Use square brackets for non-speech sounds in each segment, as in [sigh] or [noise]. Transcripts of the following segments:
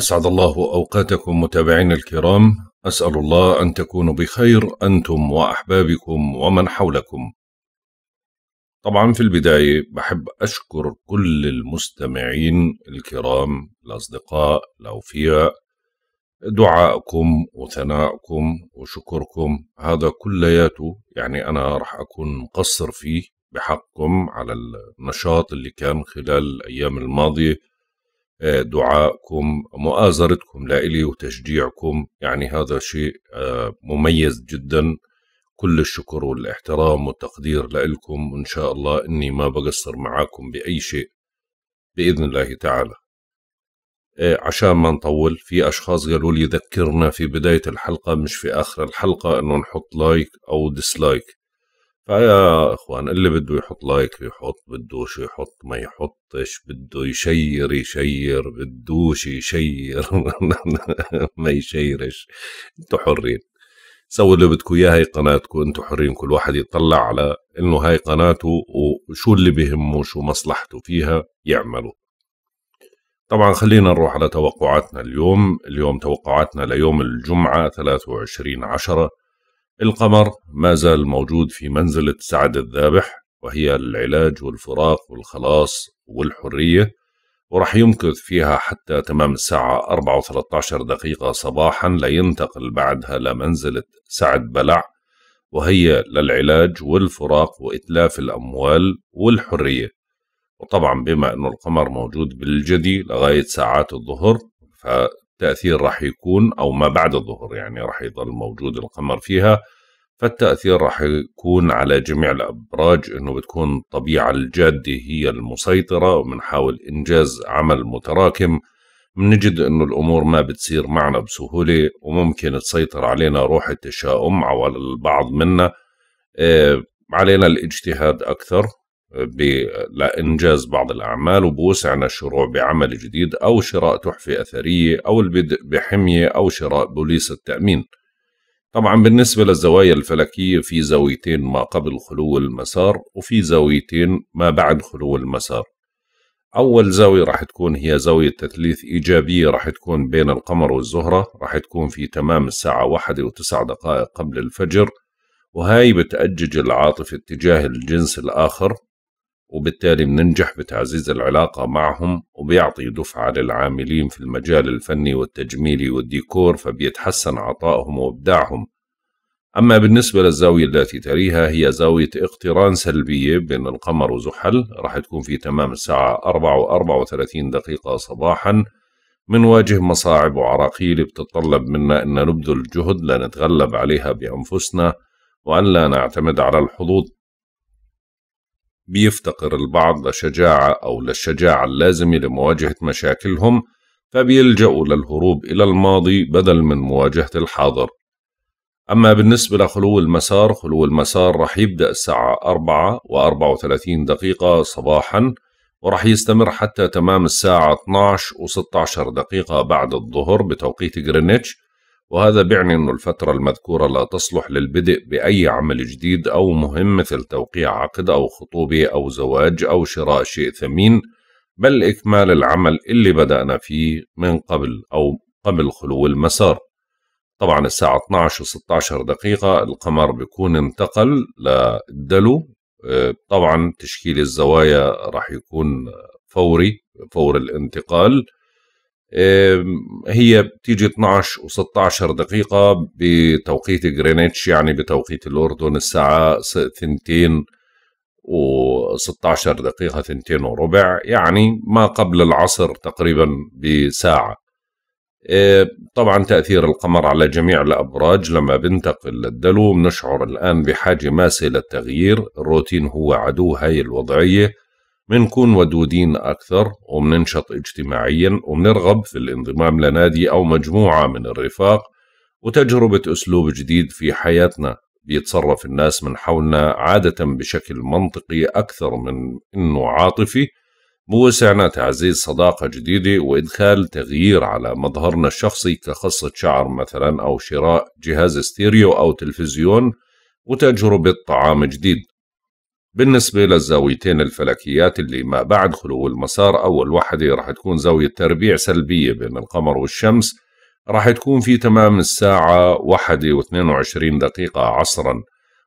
أسعد الله أوقاتكم متابعينا الكرام أسأل الله أن تكونوا بخير أنتم وأحبابكم ومن حولكم طبعا في البداية بحب أشكر كل المستمعين الكرام الأصدقاء الأوفياء دعائكم وثنائكم وشكركم هذا كلياته يعني أنا رح أكون مقصر فيه بحقكم على النشاط اللي كان خلال الأيام الماضية آه، دعائكم مؤازرتكم لإلي وتشجيعكم يعني هذا شيء آه، مميز جدا كل الشكر والاحترام والتقدير لإلكم وإن شاء الله إني ما بقصر معاكم بأي شيء بإذن الله تعالى آه، عشان ما نطول في أشخاص قالوا لي ذكرنا في بداية الحلقة مش في آخر الحلقة أنه نحط لايك أو ديسلايك فيا آه اخوان اللي بده يحط لايك يحط بدوش يحط ما يحطش بده يشير يشير بدوش يشير [laughs] ما يشيرش انتوا حرين سووا اللي بدكم اياه هي قناتكم انتوا حرين كل واحد يطلع على انه هاي قناته وشو اللي بهمه شو مصلحته فيها يعمله طبعا خلينا نروح على توقعاتنا اليوم اليوم توقعاتنا ليوم الجمعة 23 عشرة القمر ما زال موجود في منزلة سعد الذابح وهي العلاج والفراق والخلاص والحرية ورح يمكث فيها حتى تمام الساعة 4 و13 دقيقة صباحا لينتقل بعدها لمنزلة سعد بلع وهي للعلاج والفراق وإتلاف الأموال والحرية وطبعا بما أنه القمر موجود بالجدي لغاية ساعات الظهر التأثير راح يكون أو ما بعد الظهر يعني راح يظل موجود القمر فيها فالتأثير راح يكون على جميع الأبراج أنه بتكون الطبيعة الجادة هي المسيطرة وبنحاول إنجاز عمل متراكم بنجد أنه الأمور ما بتصير معنا بسهولة وممكن تسيطر علينا روح التشاؤم على البعض منا آه، علينا الاجتهاد أكثر لإنجاز بعض الأعمال وبوسعنا الشروع بعمل جديد أو شراء تحفة أثرية أو البدء بحمية أو شراء بوليس التأمين طبعا بالنسبة للزوايا الفلكية في زاويتين ما قبل خلو المسار وفي زاويتين ما بعد خلو المسار أول زاوية راح تكون هي زاوية تثليث إيجابية راح تكون بين القمر والزهرة راح تكون في تمام الساعة واحدة وتسع دقائق قبل الفجر وهاي بتأجج العاطفة اتجاه الجنس الآخر وبالتالي بننجح بتعزيز العلاقة معهم وبيعطي دفعة للعاملين في المجال الفني والتجميلي والديكور فبيتحسن عطائهم وإبداعهم أما بالنسبة للزاوية التي تليها هي زاوية اقتران سلبية بين القمر وزحل راح تكون في تمام الساعة 4 و 34 دقيقة صباحا منواجه مصاعب وعراقيل بتتطلب منا أن نبذل جهد لنتغلب عليها بأنفسنا وأن لا نعتمد على الحظوظ بيفتقر البعض لشجاعة أو للشجاعة اللازمة لمواجهة مشاكلهم فبيلجأوا للهروب إلى الماضي بدل من مواجهة الحاضر أما بالنسبة لخلو المسار خلو المسار رح يبدأ الساعة 4 و 34 دقيقة صباحا ورح يستمر حتى تمام الساعة 12 و 16 دقيقة بعد الظهر بتوقيت غرينتش وهذا بيعني أن الفترة المذكورة لا تصلح للبدء بأي عمل جديد أو مهم مثل توقيع عقد أو خطوبة أو زواج أو شراء شيء ثمين بل إكمال العمل اللي بدأنا فيه من قبل أو قبل خلو المسار طبعا الساعة 12 و 16 دقيقة القمر بيكون انتقل للدلو آه، طبعا تشكيل الزوايا راح يكون فوري فور الانتقال هي بتيجي 12 و16 دقيقة بتوقيت جرينتش يعني بتوقيت الأردن الساعة 2 و16 دقيقة 2 وربع يعني ما قبل العصر تقريبا بساعة طبعا تأثير القمر على جميع الأبراج لما بنتقل للدلو بنشعر الآن بحاجة ماسة للتغيير الروتين هو عدو هاي الوضعية بنكون ودودين أكثر وبننشط اجتماعيا وبنرغب في الانضمام لنادي أو مجموعة من الرفاق وتجربة أسلوب جديد في حياتنا بيتصرف الناس من حولنا عادة بشكل منطقي أكثر من إنه عاطفي بوسعنا تعزيز صداقة جديدة وإدخال تغيير على مظهرنا الشخصي كقصة شعر مثلا أو شراء جهاز ستيريو أو تلفزيون وتجربة طعام جديد بالنسبة للزاويتين الفلكيات اللي ما بعد خلو المسار أول وحدة رح تكون زاوية تربيع سلبية بين القمر والشمس رح تكون في تمام الساعة واحدة واثنين وعشرين دقيقة عصرا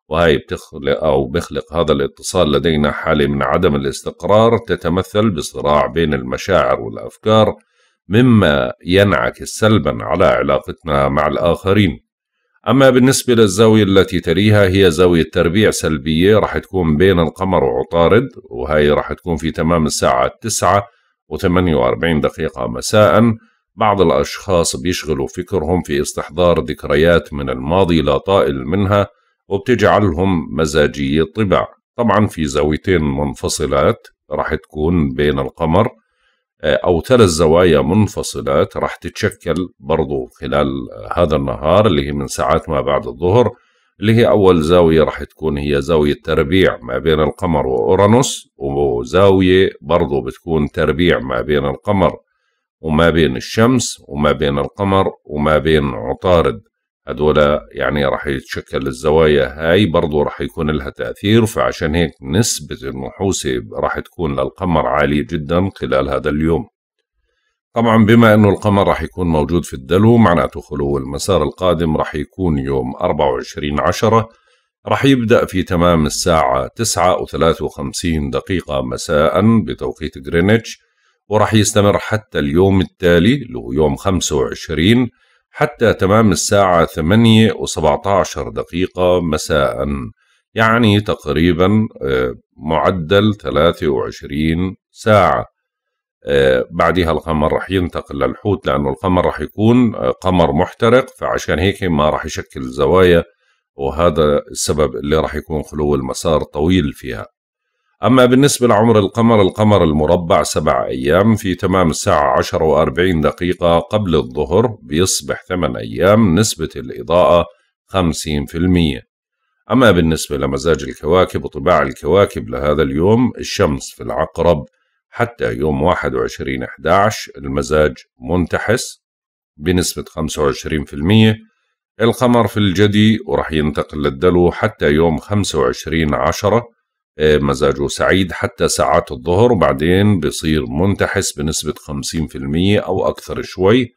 وهي بتخلق أو بخلق هذا الاتصال لدينا حالة من عدم الاستقرار تتمثل بصراع بين المشاعر والأفكار مما ينعكس سلبا على علاقتنا مع الآخرين أما بالنسبة للزاوية التي تليها هي زاوية تربيع سلبية راح تكون بين القمر وعطارد وهي راح تكون في تمام الساعة 9 و48 دقيقة مساء بعض الأشخاص بيشغلوا فكرهم في استحضار ذكريات من الماضي لا طائل منها وبتجعلهم مزاجية طبع طبعا في زاويتين منفصلات راح تكون بين القمر أو ثلاث زوايا منفصلات راح تتشكل برضو خلال هذا النهار اللي هي من ساعات ما بعد الظهر اللي هي أول زاوية راح تكون هي زاوية تربيع ما بين القمر وأورانوس وزاوية برضو بتكون تربيع ما بين القمر وما بين الشمس وما بين القمر وما بين عطارد هذول يعني راح يتشكل الزوايا هاي برضو راح يكون لها تأثير فعشان هيك نسبة النحوسة راح تكون للقمر عالية جدا خلال هذا اليوم طبعا بما انه القمر راح يكون موجود في الدلو معناته خلو المسار القادم راح يكون يوم 24 عشرة راح يبدأ في تمام الساعة 9 و53 دقيقة مساء بتوقيت غرينتش وراح يستمر حتى اليوم التالي اللي هو يوم 25 حتى تمام الساعة ثمانية وسبعة عشر دقيقة مساء يعني تقريبا آه، معدل ثلاثة وعشرين ساعة آه، بعدها القمر رح ينتقل للحوت لأنه القمر رح يكون آه، قمر محترق فعشان هيك ما رح يشكل زوايا وهذا السبب اللي رح يكون خلو المسار طويل فيها أما بالنسبة لعمر القمر القمر المربع سبع أيام في تمام الساعة عشر وأربعين دقيقة قبل الظهر بيصبح ثمان أيام نسبة الإضاءة خمسين في المية أما بالنسبة لمزاج الكواكب وطباع الكواكب لهذا اليوم الشمس في العقرب حتى يوم 21 11 المزاج منتحس بنسبة 25% القمر في الجدي ورح ينتقل للدلو حتى يوم وعشرين عشرة آه، مزاجه سعيد حتى ساعات الظهر وبعدين بصير منتحس بنسبة 50% أو أكثر شوي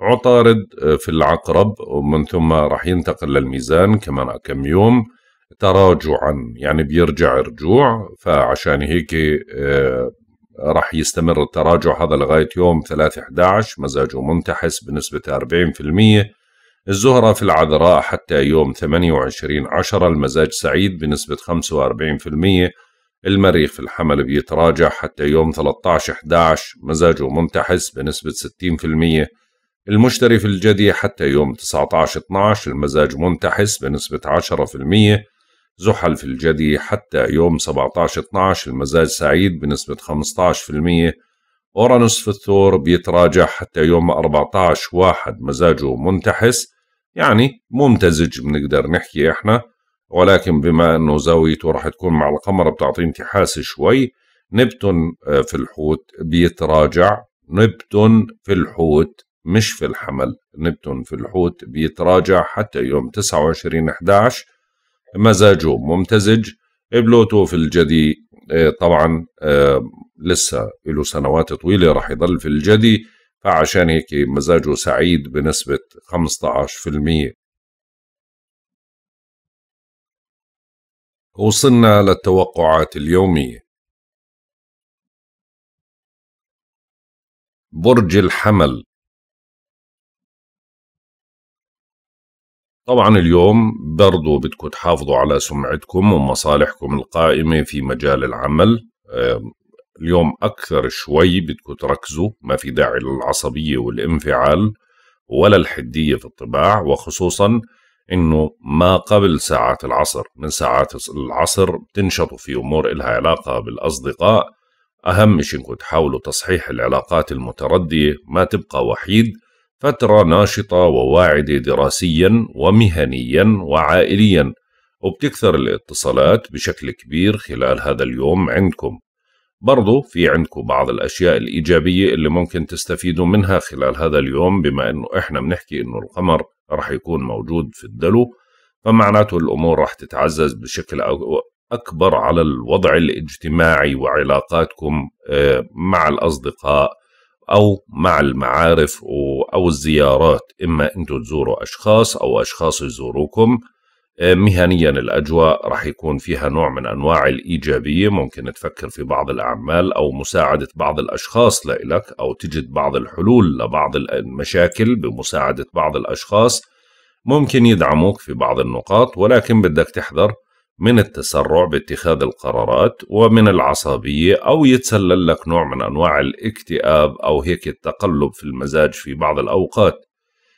عطارد آه، في العقرب ومن ثم راح ينتقل للميزان كمان كم يوم تراجعا يعني بيرجع رجوع فعشان هيك آه، راح يستمر التراجع هذا لغاية يوم 3 11 مزاجه منتحس بنسبة 40% الزهرة في العذراء حتى يوم 28 عشر المزاج سعيد بنسبة 45% المريخ في الحمل بيتراجع حتى يوم 13 11 مزاجه ممتحس بنسبة 60% المشتري في الجدي حتى يوم 19 12 المزاج منتحس بنسبة 10% زحل في الجدي حتى يوم 17 12 المزاج سعيد بنسبة 15% أورانوس في الثور بيتراجع حتى يوم 14 واحد مزاجه منتحس يعني ممتزج بنقدر نحكي احنا ولكن بما انه زاويته راح تكون مع القمر بتعطي انتحاس شوي نبتون آه، في الحوت بيتراجع نبتون في الحوت مش في الحمل نبتون في الحوت بيتراجع حتى يوم 29 11 مزاجه ممتزج بلوتو في الجدي آه، طبعا آه، لسه له سنوات طويلة راح يضل في الجدي فعشان هيك مزاجه سعيد بنسبة 15% وصلنا للتوقعات اليومية برج الحمل طبعا اليوم برضو بدكم تحافظوا على سمعتكم ومصالحكم القائمة في مجال العمل اليوم أكثر شوي بدكم تركزوا ما في داعي للعصبية والانفعال ولا الحدية في الطباع وخصوصا انه ما قبل ساعات العصر من ساعات العصر بتنشطوا في امور إلها علاقة بالاصدقاء اهم شيء انكم تحاولوا تصحيح العلاقات المتردية ما تبقى وحيد فترة ناشطة وواعدة دراسيا ومهنيا وعائليا وبتكثر الاتصالات بشكل كبير خلال هذا اليوم عندكم برضو في عندكم بعض الأشياء الإيجابية اللي ممكن تستفيدوا منها خلال هذا اليوم بما أنه إحنا بنحكي أنه القمر رح يكون موجود في الدلو فمعناته الأمور رح تتعزز بشكل أكبر على الوضع الاجتماعي وعلاقاتكم آه، مع الأصدقاء أو مع المعارف أو الزيارات إما أنتم تزوروا أشخاص أو أشخاص يزوروكم آه، مهنيا الأجواء راح يكون فيها نوع من أنواع الإيجابية ممكن تفكر في بعض الأعمال أو مساعدة بعض الأشخاص لإلك أو تجد بعض الحلول لبعض المشاكل بمساعدة بعض الأشخاص ممكن يدعموك في بعض النقاط ولكن بدك تحذر من التسرع باتخاذ القرارات ومن العصبية أو يتسلل لك نوع من أنواع الاكتئاب أو هيك التقلب في المزاج في بعض الأوقات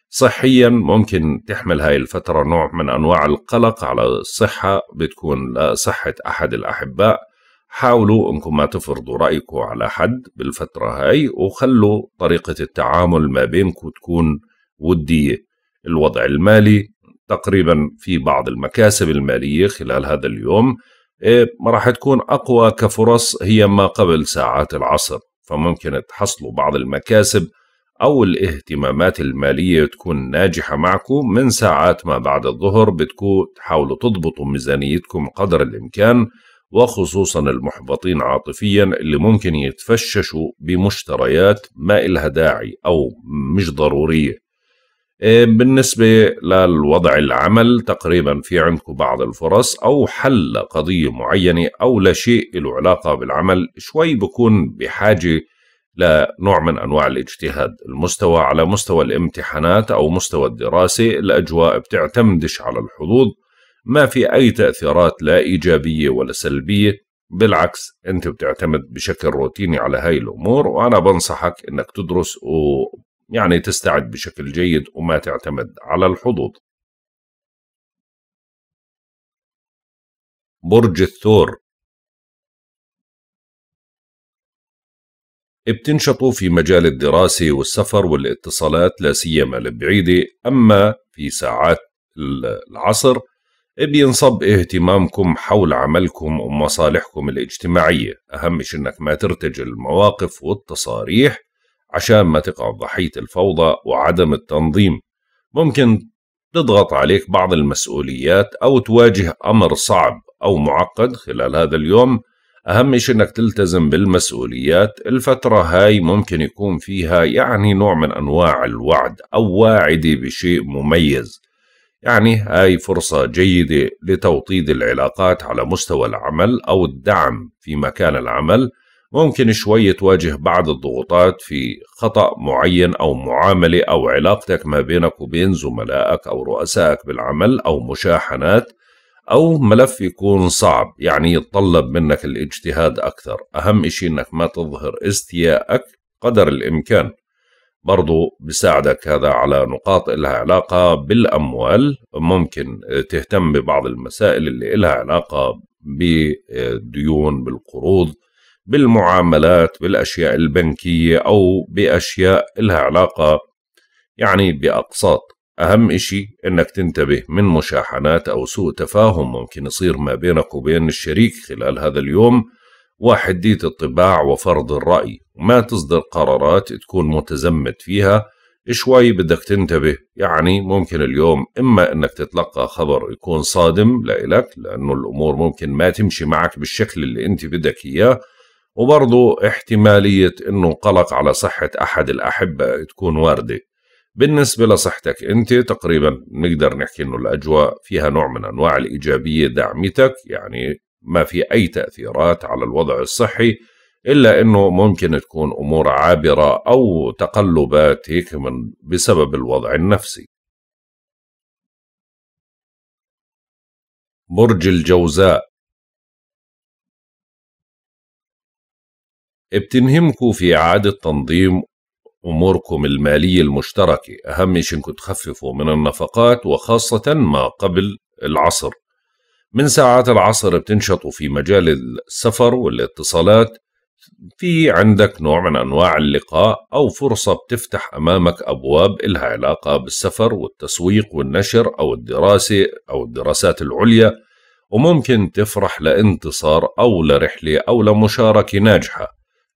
صحيا ممكن تحمل هاي الفترة نوع من أنواع القلق على الصحة بتكون لصحة أحد الأحباء حاولوا أنكم ما تفرضوا رأيكم على حد بالفترة هاي وخلوا طريقة التعامل ما بينكم تكون ودية الوضع المالي تقريبا في بعض المكاسب المالية خلال هذا اليوم إيه، ما راح تكون أقوى كفرص هي ما قبل ساعات العصر فممكن تحصلوا بعض المكاسب أو الاهتمامات المالية تكون ناجحة معكم من ساعات ما بعد الظهر بتكون تحاولوا تضبطوا ميزانيتكم قدر الإمكان وخصوصا المحبطين عاطفيا اللي ممكن يتفششوا بمشتريات ما إلها داعي أو مش ضرورية إيه، بالنسبة للوضع العمل تقريبا في عندكم بعض الفرص أو حل قضية معينة أو لشيء له علاقة بالعمل شوي بكون بحاجة لنوع من انواع الاجتهاد، المستوى على مستوى الامتحانات او مستوى الدراسه، الاجواء بتعتمدش على الحظوظ، ما في اي تاثيرات لا ايجابيه ولا سلبيه، بالعكس انت بتعتمد بشكل روتيني على هاي الامور وانا بنصحك انك تدرس ويعني تستعد بشكل جيد وما تعتمد على الحظوظ. برج الثور بتنشطوا في مجال الدراسة والسفر والاتصالات لا سيما البعيدة أما في ساعات العصر بينصب اهتمامكم حول عملكم ومصالحكم الاجتماعية أهم شيء أنك ما ترتجل المواقف والتصاريح عشان ما تقع ضحية الفوضى وعدم التنظيم ممكن تضغط عليك بعض المسؤوليات أو تواجه أمر صعب أو معقد خلال هذا اليوم أهم شيء إنك تلتزم بالمسؤوليات الفترة هاي ممكن يكون فيها يعني نوع من أنواع الوعد أو واعدة بشيء مميز يعني هاي فرصة جيدة لتوطيد العلاقات على مستوى العمل أو الدعم في مكان العمل ممكن شوي تواجه بعض الضغوطات في خطأ معين أو معاملة أو علاقتك ما بينك وبين زملائك أو رؤسائك بالعمل أو مشاحنات أو ملف يكون صعب يعني يتطلب منك الاجتهاد أكثر أهم إشي إنك ما تظهر استياءك قدر الإمكان برضو بساعدك هذا على نقاط إلها علاقة بالأموال ممكن تهتم ببعض المسائل اللي إلها علاقة بالديون بالقروض بالمعاملات بالأشياء البنكية أو بأشياء إلها علاقة يعني بأقساط أهم إشي إنك تنتبه من مشاحنات أو سوء تفاهم ممكن يصير ما بينك وبين الشريك خلال هذا اليوم وحدية الطباع وفرض الرأي وما تصدر قرارات تكون متزمت فيها شوي بدك تنتبه يعني ممكن اليوم إما إنك تتلقى خبر يكون صادم لإلك لأنه الأمور ممكن ما تمشي معك بالشكل اللي أنت بدك إياه وبرضو احتمالية إنه قلق على صحة أحد الأحبة تكون واردة بالنسبة لصحتك أنت تقريبا نقدر نحكي أنه الأجواء فيها نوع من أنواع الإيجابية دعمتك يعني ما في أي تأثيرات على الوضع الصحي إلا أنه ممكن تكون أمور عابرة أو تقلبات هيك من بسبب الوضع النفسي برج الجوزاء بتنهمكوا في إعادة تنظيم أموركم المالية المشتركة أهم شيء إنكم تخففوا من النفقات وخاصة ما قبل العصر من ساعات العصر بتنشطوا في مجال السفر والاتصالات في عندك نوع من أنواع اللقاء أو فرصة بتفتح أمامك أبواب إلها علاقة بالسفر والتسويق والنشر أو الدراسة أو الدراسات العليا وممكن تفرح لانتصار أو لرحلة أو لمشاركة ناجحة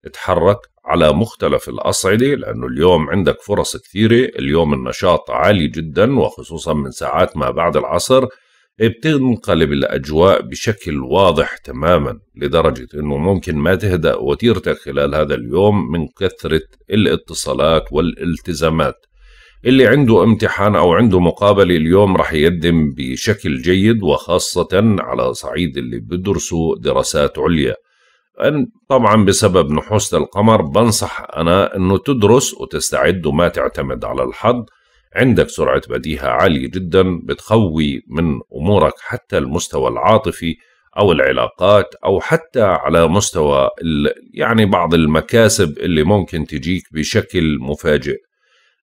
اتحرك على مختلف الأصعدة لأنه اليوم عندك فرص كثيرة اليوم النشاط عالي جدا وخصوصا من ساعات ما بعد العصر بتنقلب الأجواء بشكل واضح تماما لدرجة أنه ممكن ما تهدأ وتيرتك خلال هذا اليوم من كثرة الاتصالات والالتزامات اللي عنده امتحان أو عنده مقابلة اليوم رح يقدم بشكل جيد وخاصة على صعيد اللي بدرسوا دراسات عليا طبعا بسبب نحوس القمر بنصح أنا أنه تدرس وتستعد وما تعتمد على الحظ عندك سرعة بديهة عالية جدا بتقوي من أمورك حتى المستوى العاطفي أو العلاقات أو حتى على مستوى يعني بعض المكاسب اللي ممكن تجيك بشكل مفاجئ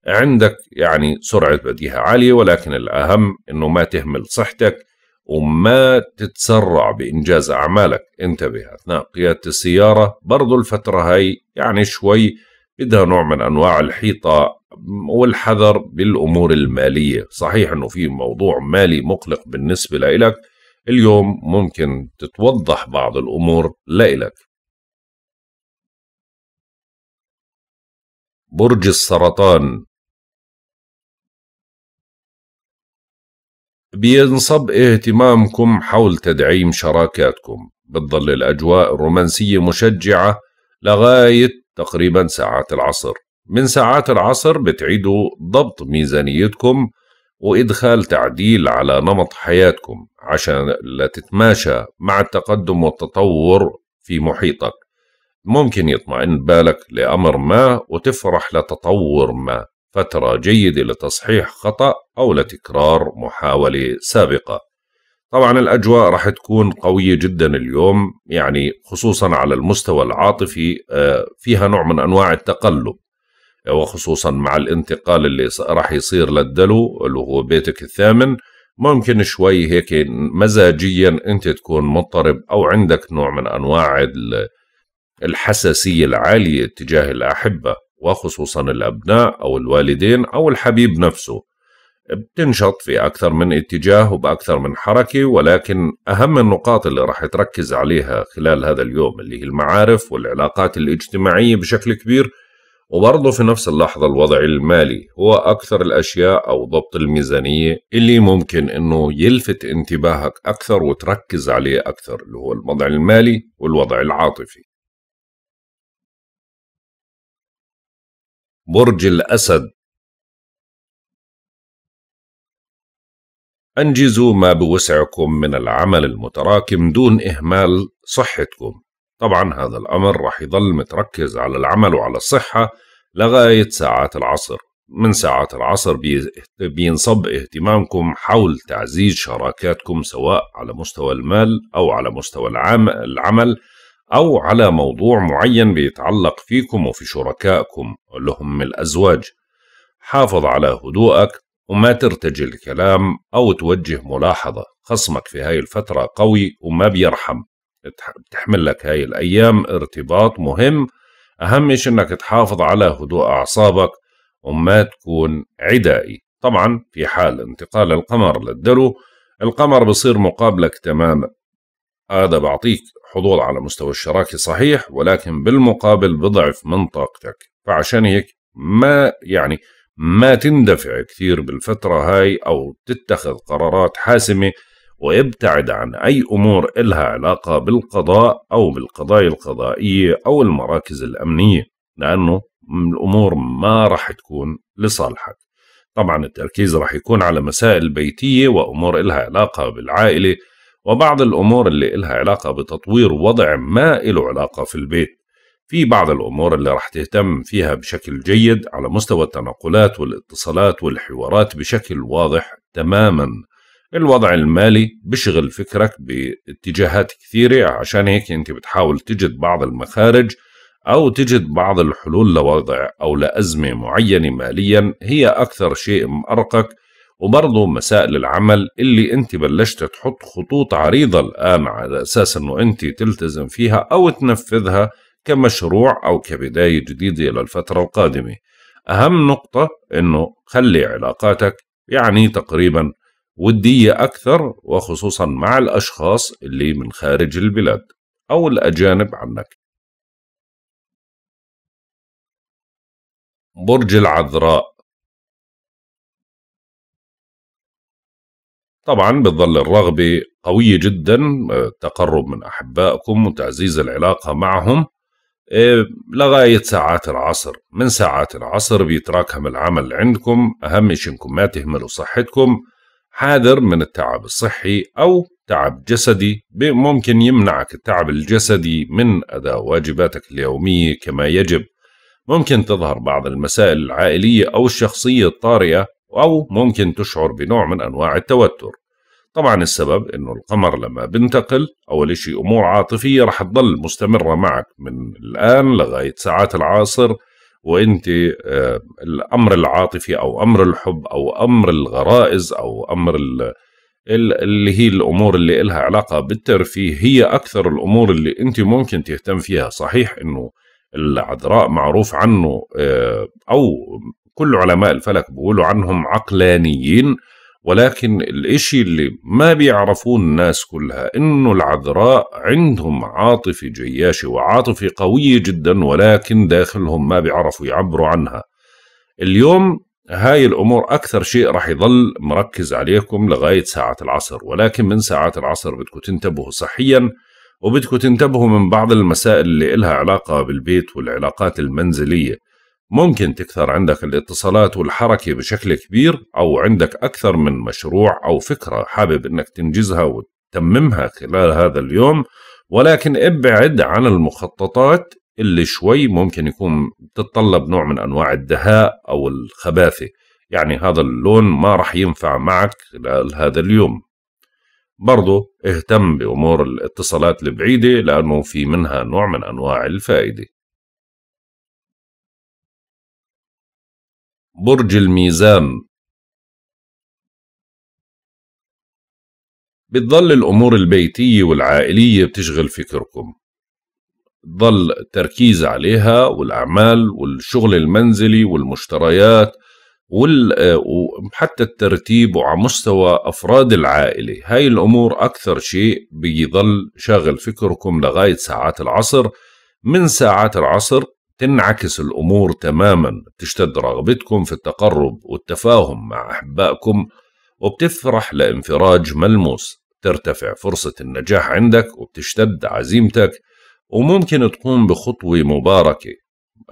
عندك يعني سرعة بديهة عالية ولكن الأهم أنه ما تهمل صحتك وما تتسرع بإنجاز أعمالك انتبه أثناء قيادة السيارة برضو الفترة هاي يعني شوي بدها نوع من أنواع الحيطة والحذر بالأمور المالية صحيح أنه في موضوع مالي مقلق بالنسبة لإلك اليوم ممكن تتوضح بعض الأمور لإلك برج السرطان بينصب اهتمامكم حول تدعيم شراكاتكم بتظل الأجواء الرومانسية مشجعة لغاية تقريبا ساعات العصر من ساعات العصر بتعيدوا ضبط ميزانيتكم وإدخال تعديل على نمط حياتكم عشان لا تتماشى مع التقدم والتطور في محيطك ممكن يطمئن بالك لأمر ما وتفرح لتطور ما فترة جيدة لتصحيح خطأ أو لتكرار محاولة سابقة طبعا الأجواء رح تكون قوية جدا اليوم يعني خصوصا على المستوى العاطفي آه، فيها نوع من أنواع التقلب وخصوصا مع الانتقال اللي راح يصير للدلو اللي هو بيتك الثامن ممكن شوي هيك مزاجيا انت تكون مضطرب او عندك نوع من انواع الحساسيه العاليه تجاه الاحبه وخصوصا الأبناء أو الوالدين أو الحبيب نفسه بتنشط في أكثر من اتجاه وبأكثر من حركة ولكن أهم النقاط اللي راح تركز عليها خلال هذا اليوم اللي هي المعارف والعلاقات الاجتماعية بشكل كبير وبرضه في نفس اللحظة الوضع المالي هو أكثر الأشياء أو ضبط الميزانية اللي ممكن إنه يلفت انتباهك أكثر وتركز عليه أكثر اللي هو الوضع المالي والوضع العاطفي برج الأسد أنجزوا ما بوسعكم من العمل المتراكم دون إهمال صحتكم طبعا هذا الأمر رح يضل متركز على العمل وعلى الصحة لغاية ساعات العصر من ساعات العصر بينصب اهتمامكم حول تعزيز شراكاتكم سواء على مستوى المال أو على مستوى العمل أو على موضوع معين بيتعلق فيكم وفي شركائكم قول لهم الأزواج حافظ على هدوءك وما ترتجي الكلام أو توجه ملاحظة خصمك في هاي الفترة قوي وما بيرحم بتحمل لك هاي الأيام ارتباط مهم أهم شيء أنك تحافظ على هدوء أعصابك وما تكون عدائي طبعا في حال انتقال القمر للدلو القمر بصير مقابلك تماما هذا بعطيك حضور على مستوى الشراكة صحيح ولكن بالمقابل بضعف من طاقتك فعشان هيك ما يعني ما تندفع كثير بالفترة هاي أو تتخذ قرارات حاسمة ويبتعد عن أي أمور إلها علاقة بالقضاء أو بالقضايا القضائية أو المراكز الأمنية لأنه الأمور ما راح تكون لصالحك طبعا التركيز راح يكون على مسائل بيتية وأمور إلها علاقة بالعائلة وبعض الأمور اللي إلها علاقة بتطوير وضع ما إله علاقة في البيت في بعض الأمور اللي راح تهتم فيها بشكل جيد على مستوى التنقلات والاتصالات والحوارات بشكل واضح تماما الوضع المالي بشغل فكرك باتجاهات كثيرة عشان هيك أنت بتحاول تجد بعض المخارج أو تجد بعض الحلول لوضع أو لأزمة معينة ماليا هي أكثر شيء مأرقك وبرضه مسائل العمل اللي انت بلشت تحط خطوط عريضة الآن على أساس انه انت تلتزم فيها أو تنفذها كمشروع أو كبداية جديدة للفترة القادمة أهم نقطة انه خلي علاقاتك يعني تقريبا ودية أكثر وخصوصا مع الأشخاص اللي من خارج البلاد أو الأجانب عنك برج العذراء طبعا بتظل الرغبة قوية جدا التقرب آه، من أحبائكم وتعزيز العلاقة معهم آه، لغاية ساعات العصر من ساعات العصر بيتراكم العمل عندكم أهم شيء إنكم ما تهملوا صحتكم حاذر من التعب الصحي أو تعب جسدي ممكن يمنعك التعب الجسدي من أداء واجباتك اليومية كما يجب ممكن تظهر بعض المسائل العائلية أو الشخصية الطارئة أو ممكن تشعر بنوع من أنواع التوتر طبعا السبب انه القمر لما بنتقل اول شيء امور عاطفيه رح تضل مستمره معك من الان لغايه ساعات العصر وانت آه، الامر العاطفي او امر الحب او امر الغرائز او امر اللي هي الامور اللي لها علاقه بالترفيه هي اكثر الامور اللي انت ممكن تهتم فيها صحيح انه العذراء معروف عنه آه، او كل علماء الفلك بيقولوا عنهم عقلانيين ولكن الإشي اللي ما بيعرفوه الناس كلها إنه العذراء عندهم عاطفة جياشة وعاطفة قوية جدا ولكن داخلهم ما بيعرفوا يعبروا عنها اليوم هاي الأمور أكثر شيء رح يظل مركز عليكم لغاية ساعة العصر ولكن من ساعات العصر بدكم تنتبهوا صحيا وبدكم تنتبهوا من بعض المسائل اللي إلها علاقة بالبيت والعلاقات المنزلية ممكن تكثر عندك الاتصالات والحركة بشكل كبير أو عندك أكثر من مشروع أو فكرة حابب أنك تنجزها وتتممها خلال هذا اليوم ولكن ابعد عن المخططات اللي شوي ممكن يكون تتطلب نوع من أنواع الدهاء أو الخباثة يعني هذا اللون ما رح ينفع معك خلال هذا اليوم برضو اهتم بأمور الاتصالات البعيدة لأنه في منها نوع من أنواع الفائدة برج الميزان بتضل الأمور البيتية والعائلية بتشغل فكركم ضل التركيز عليها والأعمال والشغل المنزلي والمشتريات وحتى الترتيب وعلى مستوى أفراد العائلة هاي الأمور أكثر شيء بيضل شاغل فكركم لغاية ساعات العصر من ساعات العصر تنعكس الأمور تماما بتشتد رغبتكم في التقرب والتفاهم مع أحبائكم وبتفرح لانفراج ملموس ترتفع فرصة النجاح عندك وبتشتد عزيمتك وممكن تقوم بخطوة مباركة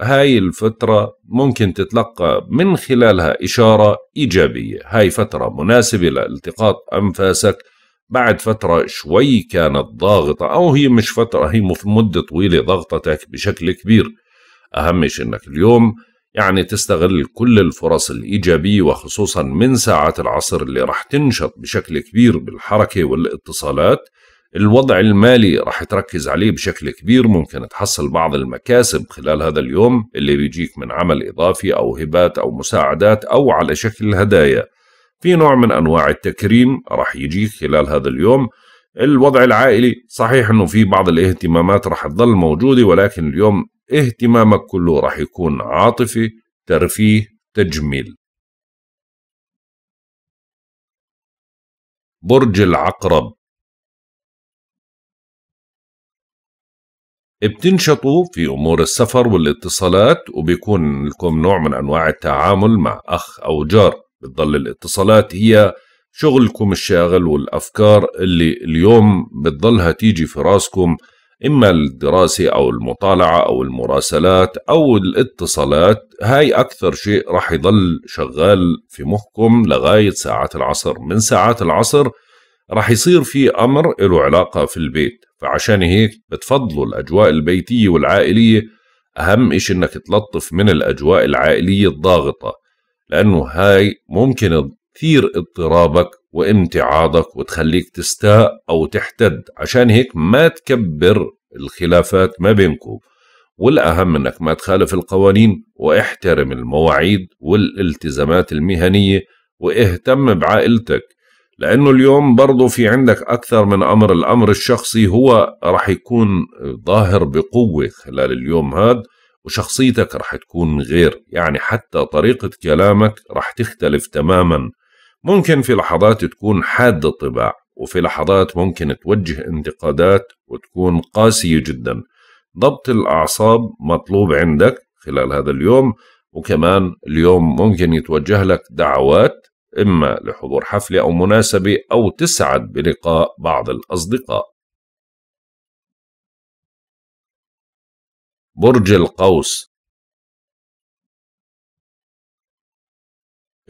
هاي الفترة ممكن تتلقى من خلالها إشارة إيجابية هاي فترة مناسبة لالتقاط أنفاسك بعد فترة شوي كانت ضاغطة أو هي مش فترة هي مدة طويلة ضغطتك بشكل كبير أهم شيء إنك اليوم يعني تستغل كل الفرص الإيجابية وخصوصا من ساعات العصر اللي رح تنشط بشكل كبير بالحركة والاتصالات الوضع المالي رح تركز عليه بشكل كبير ممكن تحصل بعض المكاسب خلال هذا اليوم اللي بيجيك من عمل إضافي أو هبات أو مساعدات أو على شكل هدايا في نوع من أنواع التكريم رح يجيك خلال هذا اليوم الوضع العائلي صحيح أنه في بعض الاهتمامات رح تظل موجودة ولكن اليوم اهتمامك كله راح يكون عاطفي ترفيه تجميل برج العقرب بتنشطوا في أمور السفر والاتصالات وبيكون لكم نوع من أنواع التعامل مع أخ أو جار بتضل الاتصالات هي شغلكم الشاغل والأفكار اللي اليوم بتضلها تيجي في راسكم إما الدراسة أو المطالعة أو المراسلات أو الاتصالات هاي أكثر شيء رح يضل شغال في مخكم لغاية ساعات العصر من ساعات العصر رح يصير في أمر له علاقة في البيت فعشان هيك بتفضلوا الأجواء البيتية والعائلية أهم إشي إنك تلطف من الأجواء العائلية الضاغطة لأنه هاي ممكن تثير اضطرابك وامتعاضك وتخليك تستاء أو تحتد عشان هيك ما تكبر الخلافات ما بينكم والأهم أنك ما تخالف القوانين واحترم المواعيد والالتزامات المهنية واهتم بعائلتك لأنه اليوم برضو في عندك أكثر من أمر الأمر الشخصي هو رح يكون ظاهر بقوة خلال اليوم هذا وشخصيتك رح تكون غير يعني حتى طريقة كلامك رح تختلف تماما ممكن في لحظات تكون حادة الطباع وفي لحظات ممكن توجه انتقادات وتكون قاسية جدا ضبط الأعصاب مطلوب عندك خلال هذا اليوم وكمان اليوم ممكن يتوجه لك دعوات إما لحضور حفلة أو مناسبة أو تسعد بلقاء بعض الأصدقاء برج القوس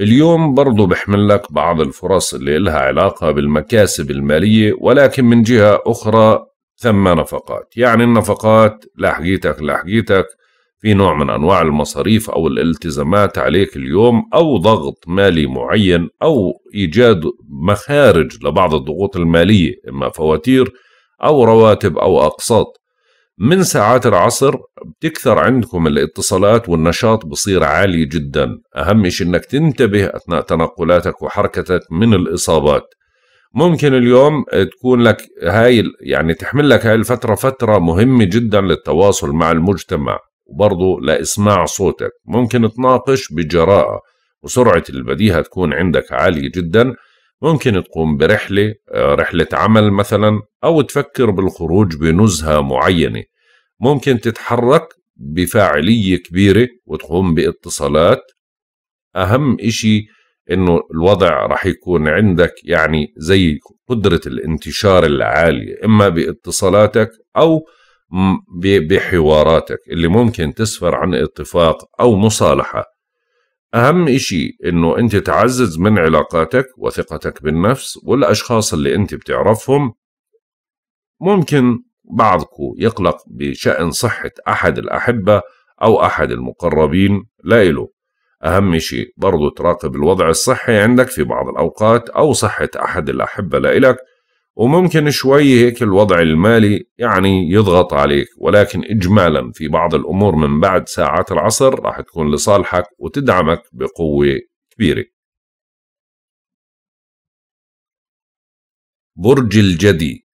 اليوم برضو بحمل لك بعض الفرص اللي لها علاقة بالمكاسب المالية ولكن من جهة أخرى ثم نفقات يعني النفقات لحقيتك لحقيتك في نوع من أنواع المصاريف أو الالتزامات عليك اليوم أو ضغط مالي معين أو إيجاد مخارج لبعض الضغوط المالية إما فواتير أو رواتب أو أقساط من ساعات العصر بتكثر عندكم الاتصالات والنشاط بصير عالي جدا أهم شيء أنك تنتبه أثناء تنقلاتك وحركتك من الإصابات ممكن اليوم تكون لك هاي يعني تحمل لك هاي الفترة فترة مهمة جدا للتواصل مع المجتمع وبرضه لإسماع صوتك ممكن تناقش بجراءة وسرعة البديهة تكون عندك عالية جدا ممكن تقوم برحلة آه، رحلة عمل مثلا أو تفكر بالخروج بنزهة معينة ممكن تتحرك بفاعلية كبيرة وتقوم باتصالات أهم إشي إنه الوضع رح يكون عندك يعني زي قدرة الانتشار العالية إما باتصالاتك أو بحواراتك اللي ممكن تسفر عن اتفاق أو مصالحة أهم إشي إنه أنت تعزز من علاقاتك وثقتك بالنفس والأشخاص اللي أنت بتعرفهم ممكن بعضكم يقلق بشأن صحة أحد الأحبة أو أحد المقربين لإله أهم شيء برضو تراقب الوضع الصحي عندك في بعض الأوقات أو صحة أحد الأحبة لإلك وممكن شوي هيك الوضع المالي يعني يضغط عليك ولكن إجمالا في بعض الأمور من بعد ساعات العصر راح تكون لصالحك وتدعمك بقوة كبيرة برج الجدي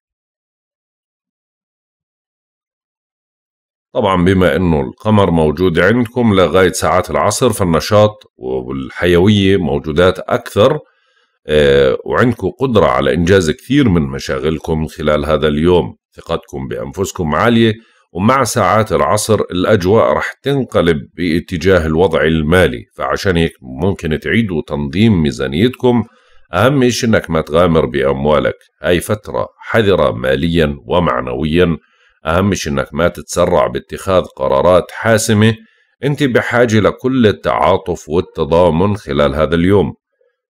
طبعا بما انه القمر موجود عندكم لغاية ساعات العصر فالنشاط والحيوية موجودات أكثر آه، وعندكم قدرة على إنجاز كثير من مشاغلكم خلال هذا اليوم ثقتكم بأنفسكم عالية ومع ساعات العصر الأجواء رح تنقلب باتجاه الوضع المالي فعشان هيك ممكن تعيدوا تنظيم ميزانيتكم أهم شيء إنك ما تغامر بأموالك هاي فترة حذرة ماليا ومعنويا أهم شيء إنك ما تتسرع باتخاذ قرارات حاسمة أنت بحاجة لكل التعاطف والتضامن خلال هذا اليوم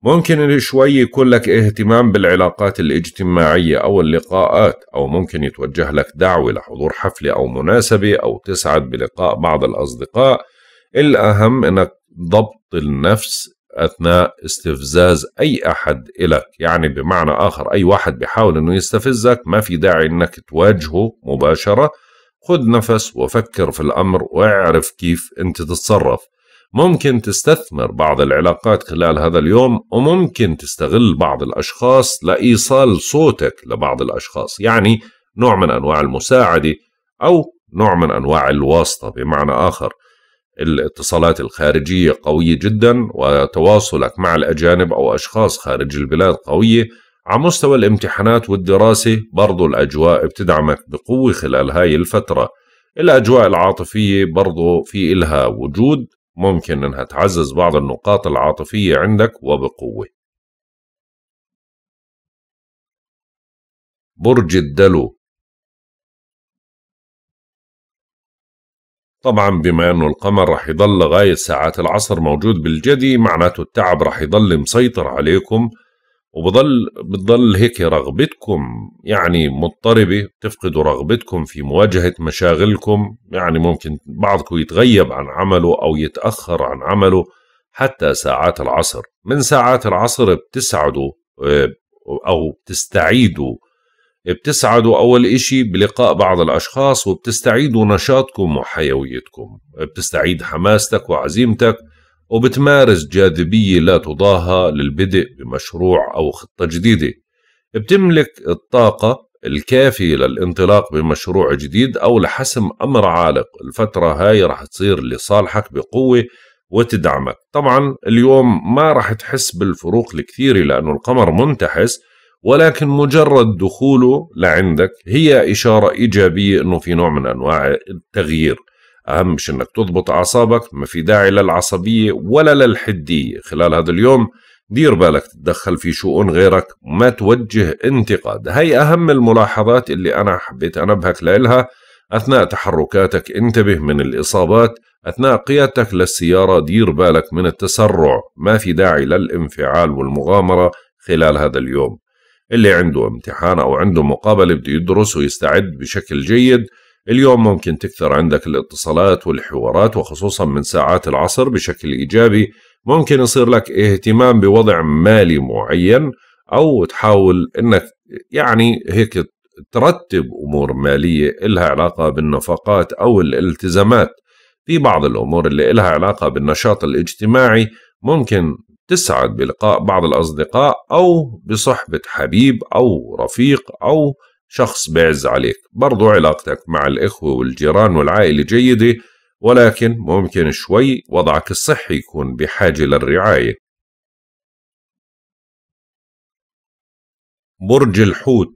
ممكن شوي يكون لك اهتمام بالعلاقات الاجتماعية أو اللقاءات أو ممكن يتوجه لك دعوة لحضور حفلة أو مناسبة أو تسعد بلقاء بعض الأصدقاء الأهم أنك ضبط النفس أثناء استفزاز أي أحد إلك يعني بمعنى آخر أي واحد بيحاول أنه يستفزك ما في داعي أنك تواجهه مباشرة خذ نفس وفكر في الأمر واعرف كيف أنت تتصرف ممكن تستثمر بعض العلاقات خلال هذا اليوم وممكن تستغل بعض الأشخاص لإيصال صوتك لبعض الأشخاص يعني نوع من أنواع المساعدة أو نوع من أنواع الواسطة بمعنى آخر الاتصالات الخارجية قوية جدا وتواصلك مع الأجانب أو أشخاص خارج البلاد قوية على مستوى الامتحانات والدراسة برضو الأجواء بتدعمك بقوة خلال هاي الفترة الأجواء العاطفية برضو في إلها وجود ممكن إنها تعزز بعض النقاط العاطفية عندك وبقوة. برج الدلو طبعا بما انه القمر رح يضل لغاية ساعات العصر موجود بالجدي معناته التعب رح يضل مسيطر عليكم وبضل بتضل هيك رغبتكم يعني مضطربة تفقدوا رغبتكم في مواجهة مشاغلكم يعني ممكن بعضكم يتغيب عن عمله أو يتأخر عن عمله حتى ساعات العصر من ساعات العصر بتسعدوا آه، أو بتستعيدوا بتسعدوا أول إشي بلقاء بعض الأشخاص وبتستعيدوا نشاطكم وحيويتكم بتستعيد حماستك وعزيمتك وبتمارس جاذبية لا تضاهى للبدء بمشروع أو خطة جديدة بتملك الطاقة الكافية للانطلاق بمشروع جديد أو لحسم أمر عالق الفترة هاي رح تصير لصالحك بقوة وتدعمك طبعا اليوم ما رح تحس بالفروق الكثيرة لأنه القمر منتحس ولكن مجرد دخوله لعندك هي إشارة إيجابية أنه في نوع من أنواع التغيير أهم مش أنك تضبط أعصابك ما في داعي للعصبية ولا للحدية خلال هذا اليوم دير بالك تتدخل في شؤون غيرك وما توجه انتقاد هاي أهم الملاحظات اللي أنا حبيت أنبهك لإلها أثناء تحركاتك انتبه من الإصابات أثناء قيادتك للسيارة دير بالك من التسرع ما في داعي للانفعال والمغامرة خلال هذا اليوم اللي عنده امتحان أو عنده مقابلة بده يدرس ويستعد بشكل جيد اليوم ممكن تكثر عندك الاتصالات والحوارات وخصوصا من ساعات العصر بشكل إيجابي ممكن يصير لك اهتمام بوضع مالي معين أو تحاول أنك يعني هيك ترتب أمور مالية إلها علاقة بالنفقات أو الالتزامات في بعض الأمور اللي إلها علاقة بالنشاط الاجتماعي ممكن تسعد بلقاء بعض الأصدقاء أو بصحبة حبيب أو رفيق أو شخص بيعز عليك برضو علاقتك مع الإخوة والجيران والعائلة جيدة ولكن ممكن شوي وضعك الصحي يكون بحاجة للرعاية برج الحوت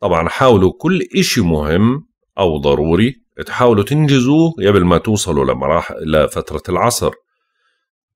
طبعا حاولوا كل إشي مهم أو ضروري تحاولوا تنجزوه قبل ما توصلوا لمراحل لفترة العصر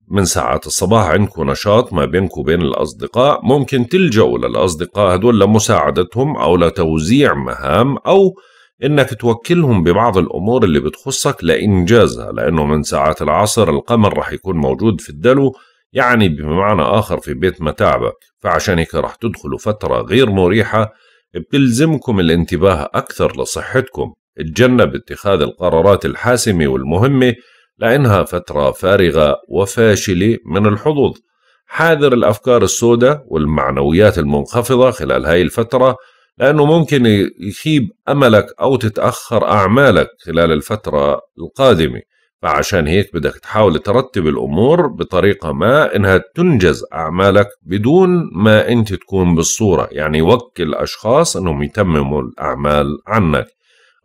من ساعات الصباح عندكم نشاط ما بينكم وبين الأصدقاء ممكن تلجأوا للأصدقاء هدول لمساعدتهم أو لتوزيع مهام أو إنك توكلهم ببعض الأمور اللي بتخصك لإنجازها لأنه من ساعات العصر القمر رح يكون موجود في الدلو يعني بمعنى آخر في بيت متاعبك فعشان هيك رح تدخلوا فترة غير مريحة بتلزمكم الانتباه أكثر لصحتكم اتجنب اتخاذ القرارات الحاسمة والمهمة لأنها فترة فارغة وفاشلة من الحظوظ حاذر الأفكار السوداء والمعنويات المنخفضة خلال هاي الفترة لأنه ممكن يخيب أملك أو تتأخر أعمالك خلال الفترة القادمة فعشان هيك بدك تحاول ترتب الأمور بطريقة ما إنها تنجز أعمالك بدون ما أنت تكون بالصورة يعني وكل أشخاص إنهم يتمموا الأعمال عنك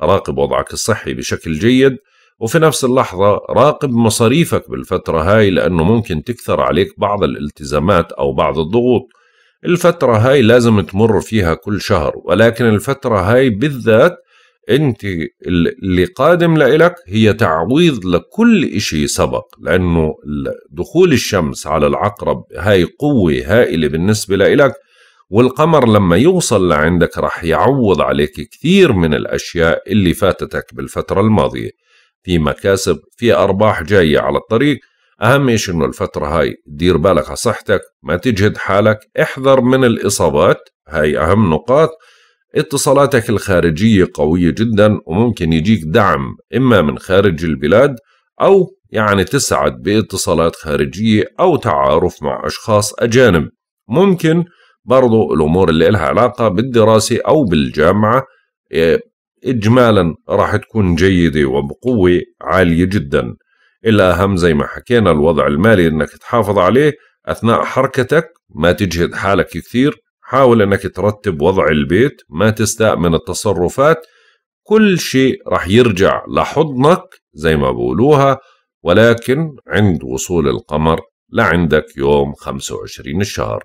راقب وضعك الصحي بشكل جيد وفي نفس اللحظة راقب مصاريفك بالفترة هاي لأنه ممكن تكثر عليك بعض الالتزامات أو بعض الضغوط الفترة هاي لازم تمر فيها كل شهر ولكن الفترة هاي بالذات أنت اللي قادم لإلك هي تعويض لكل إشي سبق لأنه دخول الشمس على العقرب هاي قوة هائلة بالنسبة لإلك والقمر لما يوصل لعندك رح يعوض عليك كثير من الأشياء اللي فاتتك بالفترة الماضية في مكاسب في أرباح جاية على الطريق أهم شيء إنه الفترة هاي دير بالك على صحتك ما تجهد حالك احذر من الإصابات هاي أهم نقاط اتصالاتك الخارجية قوية جدا وممكن يجيك دعم إما من خارج البلاد أو يعني تسعد باتصالات خارجية أو تعارف مع أشخاص أجانب ممكن برضو الأمور اللي لها علاقة بالدراسة أو بالجامعة إيه، إجمالا راح تكون جيدة وبقوة عالية جدا الأهم زي ما حكينا الوضع المالي إنك تحافظ عليه أثناء حركتك ما تجهد حالك كثير حاول إنك ترتب وضع البيت ما تستاء من التصرفات كل شيء راح يرجع لحضنك زي ما بقولوها ولكن عند وصول القمر لعندك يوم 25 الشهر